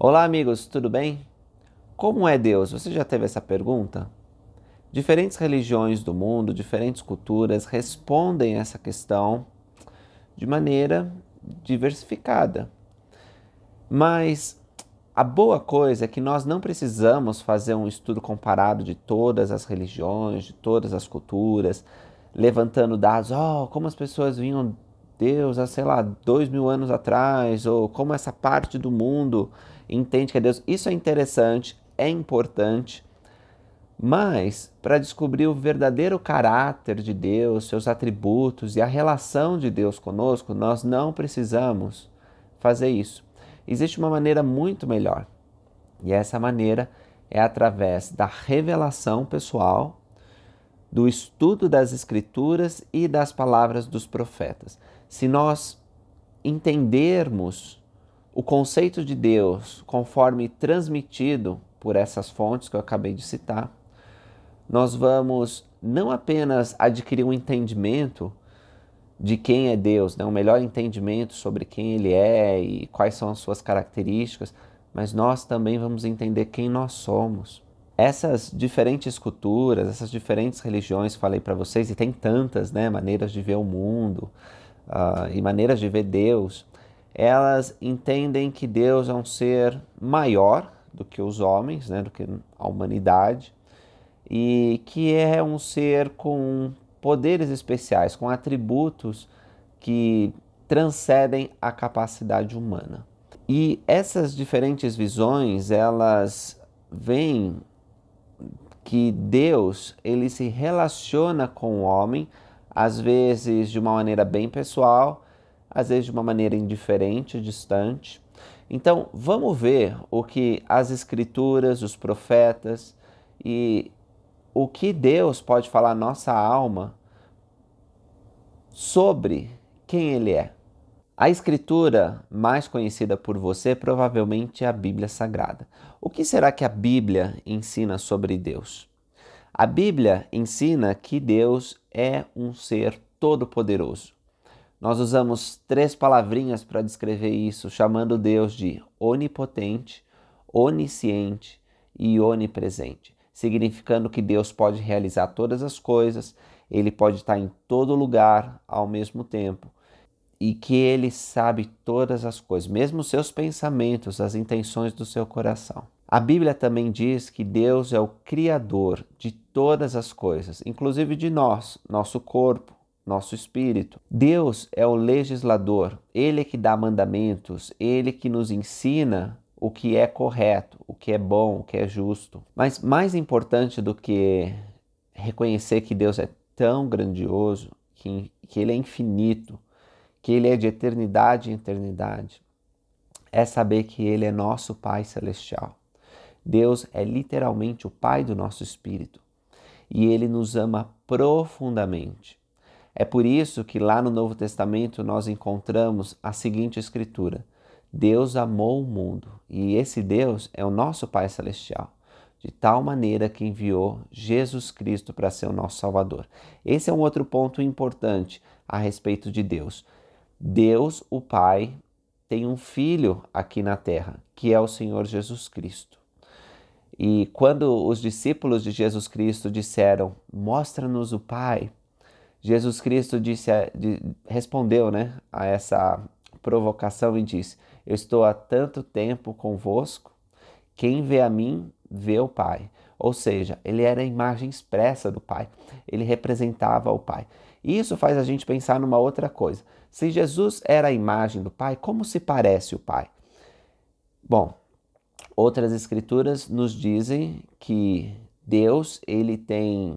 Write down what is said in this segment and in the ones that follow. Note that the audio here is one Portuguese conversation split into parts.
Olá, amigos, tudo bem? Como é Deus? Você já teve essa pergunta? Diferentes religiões do mundo, diferentes culturas respondem essa questão de maneira diversificada. Mas a boa coisa é que nós não precisamos fazer um estudo comparado de todas as religiões, de todas as culturas, levantando dados, oh, como as pessoas vinham Deus há, sei lá, dois mil anos atrás, ou como essa parte do mundo entende que é Deus. Isso é interessante, é importante, mas para descobrir o verdadeiro caráter de Deus, seus atributos e a relação de Deus conosco, nós não precisamos fazer isso. Existe uma maneira muito melhor, e essa maneira é através da revelação pessoal, do estudo das Escrituras e das palavras dos profetas se nós entendermos o conceito de Deus conforme transmitido por essas fontes que eu acabei de citar, nós vamos não apenas adquirir um entendimento de quem é Deus, né? um melhor entendimento sobre quem Ele é e quais são as suas características, mas nós também vamos entender quem nós somos. Essas diferentes culturas, essas diferentes religiões, falei para vocês, e tem tantas né? maneiras de ver o mundo, uh, e maneiras de ver Deus, elas entendem que Deus é um ser maior do que os homens, né, do que a humanidade, e que é um ser com poderes especiais, com atributos que transcendem a capacidade humana. E essas diferentes visões, elas veem que Deus ele se relaciona com o homem às vezes de uma maneira bem pessoal, às vezes de uma maneira indiferente, distante. Então, vamos ver o que as escrituras, os profetas e o que Deus pode falar à nossa alma sobre quem ele é. A escritura mais conhecida por você provavelmente é a Bíblia Sagrada. O que será que a Bíblia ensina sobre Deus? A Bíblia ensina que Deus é um ser todo-poderoso. Nós usamos três palavrinhas para descrever isso, chamando Deus de onipotente, onisciente e onipresente, significando que Deus pode realizar todas as coisas, ele pode estar em todo lugar ao mesmo tempo e que ele sabe todas as coisas, mesmo seus pensamentos, as intenções do seu coração. A Bíblia também diz que Deus é o Criador de todas as coisas, inclusive de nós, nosso corpo, nosso espírito. Deus é o legislador, ele é que dá mandamentos, ele é que nos ensina o que é correto, o que é bom, o que é justo. Mas mais importante do que reconhecer que Deus é tão grandioso, que, que ele é infinito, que ele é de eternidade em eternidade, é saber que ele é nosso Pai Celestial Deus é literalmente o Pai do nosso espírito e ele nos ama profundamente. É por isso que lá no Novo Testamento nós encontramos a seguinte escritura: Deus amou o mundo e esse Deus é o nosso Pai Celestial, de tal maneira que enviou Jesus Cristo para ser o nosso Salvador. Esse é um outro ponto importante a respeito de Deus. Deus, o Pai, tem um filho aqui na terra, que é o Senhor Jesus Cristo. E quando os discípulos de Jesus Cristo disseram: Mostra-nos o Pai, Jesus Cristo disse, respondeu né, a essa provocação e disse: Eu estou há tanto tempo convosco, quem vê a mim, vê o Pai. Ou seja, ele era a imagem expressa do Pai, ele representava o Pai. E isso faz a gente pensar numa outra coisa. Se Jesus era a imagem do Pai, como se parece o Pai? Bom, outras escrituras nos dizem que Deus ele tem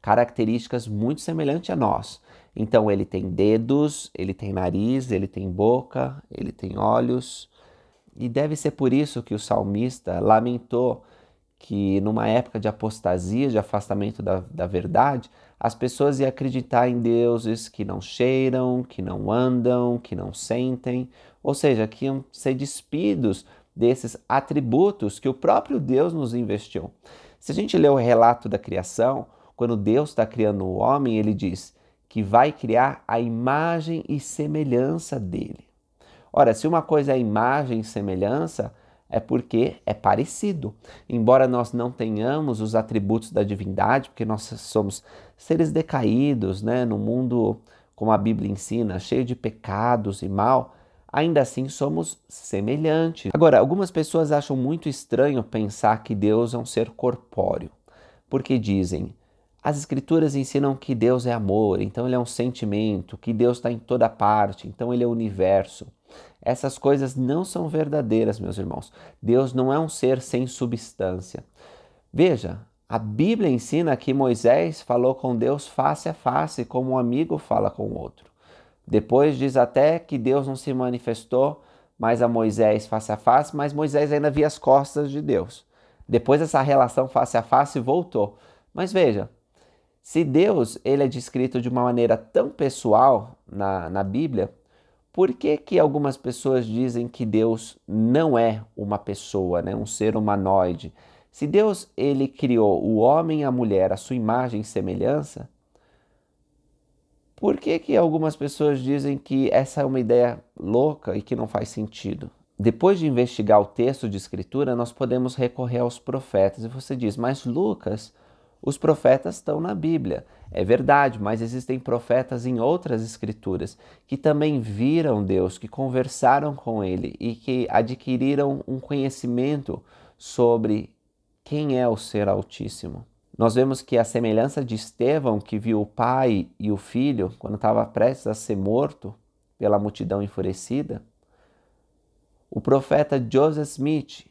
características muito semelhantes a nós. Então ele tem dedos, ele tem nariz, ele tem boca, ele tem olhos. E deve ser por isso que o salmista lamentou que numa época de apostasia, de afastamento da, da verdade, as pessoas iam acreditar em deuses que não cheiram, que não andam, que não sentem, ou seja, que iam ser despidos desses atributos que o próprio Deus nos investiu. Se a gente lê o relato da criação, quando Deus está criando o homem, ele diz que vai criar a imagem e semelhança dele. Ora, se uma coisa é imagem e semelhança, é porque é parecido. Embora nós não tenhamos os atributos da divindade, porque nós somos seres decaídos, né, no mundo como a Bíblia ensina, cheio de pecados e mal, ainda assim somos semelhantes. Agora, algumas pessoas acham muito estranho pensar que Deus é um ser corpóreo, porque dizem. As escrituras ensinam que Deus é amor, então ele é um sentimento, que Deus está em toda parte, então ele é o universo. Essas coisas não são verdadeiras, meus irmãos. Deus não é um ser sem substância. Veja, a Bíblia ensina que Moisés falou com Deus face a face, como um amigo fala com o outro. Depois diz até que Deus não se manifestou mais a Moisés face a face, mas Moisés ainda via as costas de Deus. Depois essa relação face a face voltou. Mas veja, se Deus ele é descrito de uma maneira tão pessoal na, na Bíblia, por que, que algumas pessoas dizem que Deus não é uma pessoa, né? um ser humanoide? Se Deus ele criou o homem e a mulher à sua imagem e semelhança, por que, que algumas pessoas dizem que essa é uma ideia louca e que não faz sentido? Depois de investigar o texto de escritura, nós podemos recorrer aos profetas. E você diz, mas Lucas, os profetas estão na Bíblia. É verdade, mas existem profetas em outras escrituras que também viram Deus, que conversaram com Ele e que adquiriram um conhecimento sobre quem é o Ser Altíssimo. Nós vemos que a semelhança de Estevão, que viu o pai e o filho quando estava prestes a ser morto pela multidão enfurecida, o profeta Joseph Smith,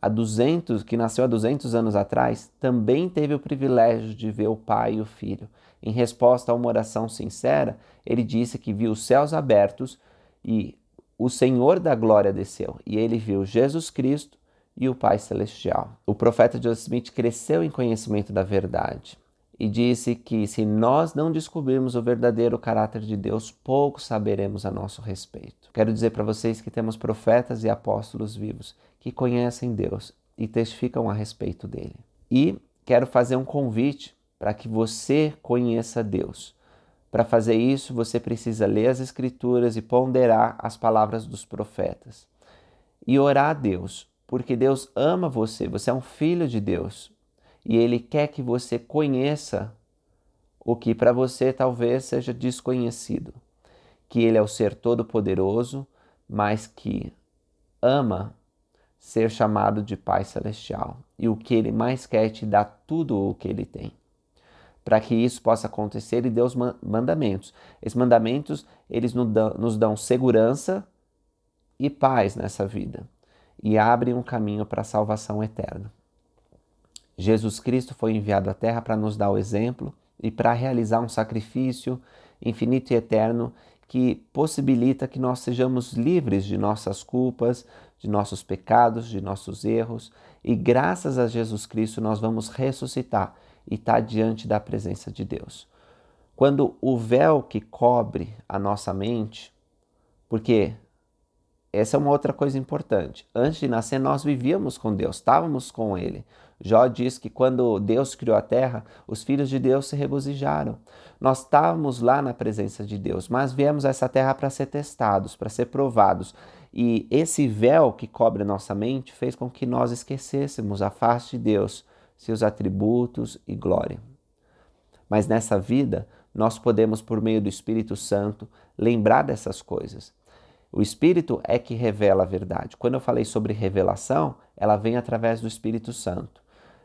a 200, que nasceu há 200 anos atrás, também teve o privilégio de ver o pai e o filho. Em resposta a uma oração sincera, ele disse que viu os céus abertos e o Senhor da glória desceu, e ele viu Jesus Cristo e o Pai Celestial. O profeta Joseph Smith cresceu em conhecimento da verdade e disse que se nós não descobrirmos o verdadeiro caráter de Deus, pouco saberemos a nosso respeito. Quero dizer para vocês que temos profetas e apóstolos vivos que conhecem Deus e testificam a respeito dele. E quero fazer um convite para que você conheça Deus. Para fazer isso, você precisa ler as Escrituras e ponderar as palavras dos profetas e orar a Deus porque Deus ama você, você é um filho de Deus e Ele quer que você conheça o que para você talvez seja desconhecido: que Ele é o ser todo-poderoso, mas que ama ser chamado de Pai Celestial e o que Ele mais quer é te dar tudo o que Ele tem. Para que isso possa acontecer, Ele deu os mandamentos. Esses mandamentos, eles nos dão segurança e paz nessa vida e abre um caminho para a salvação eterna. Jesus Cristo foi enviado à Terra para nos dar o exemplo e para realizar um sacrifício infinito e eterno que possibilita que nós sejamos livres de nossas culpas, de nossos pecados, de nossos erros, e graças a Jesus Cristo nós vamos ressuscitar e estar tá diante da presença de Deus. Quando o véu que cobre a nossa mente, porque essa é uma outra coisa importante. Antes de nascer, nós vivíamos com Deus, estávamos com Ele. Jó diz que quando Deus criou a terra, os filhos de Deus se regozijaram. Nós estávamos lá na presença de Deus, mas viemos a essa terra para ser testados, para ser provados. E esse véu que cobre a nossa mente fez com que nós esquecêssemos a face de Deus, seus atributos e glória. Mas nessa vida, nós podemos, por meio do Espírito Santo, lembrar dessas coisas o Espírito é que revela a verdade. Quando eu falei sobre revelação, ela vem através do Espírito Santo.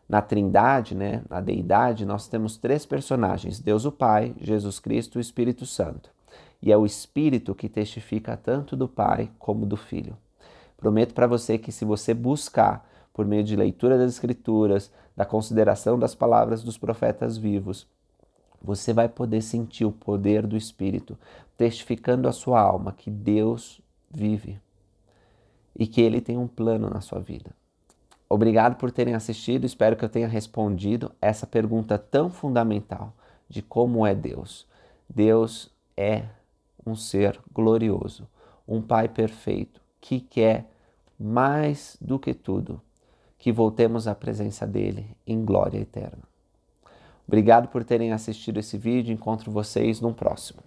Na Trindade, né, na Deidade, nós temos três personagens: Deus o Pai, Jesus Cristo e o Espírito Santo. E é o Espírito que testifica tanto do Pai como do Filho. Prometo para você que se você buscar por meio de leitura das Escrituras, da consideração das palavras dos profetas vivos, você vai poder sentir o poder do Espírito testificando à sua alma que Deus vive e que Ele tem um plano na sua vida. Obrigado por terem assistido, espero que eu tenha respondido essa pergunta tão fundamental de como é Deus. Deus é um ser glorioso, um Pai perfeito que quer mais do que tudo que voltemos à presença dele em glória eterna. Obrigado por terem assistido esse vídeo, encontro vocês no próximo.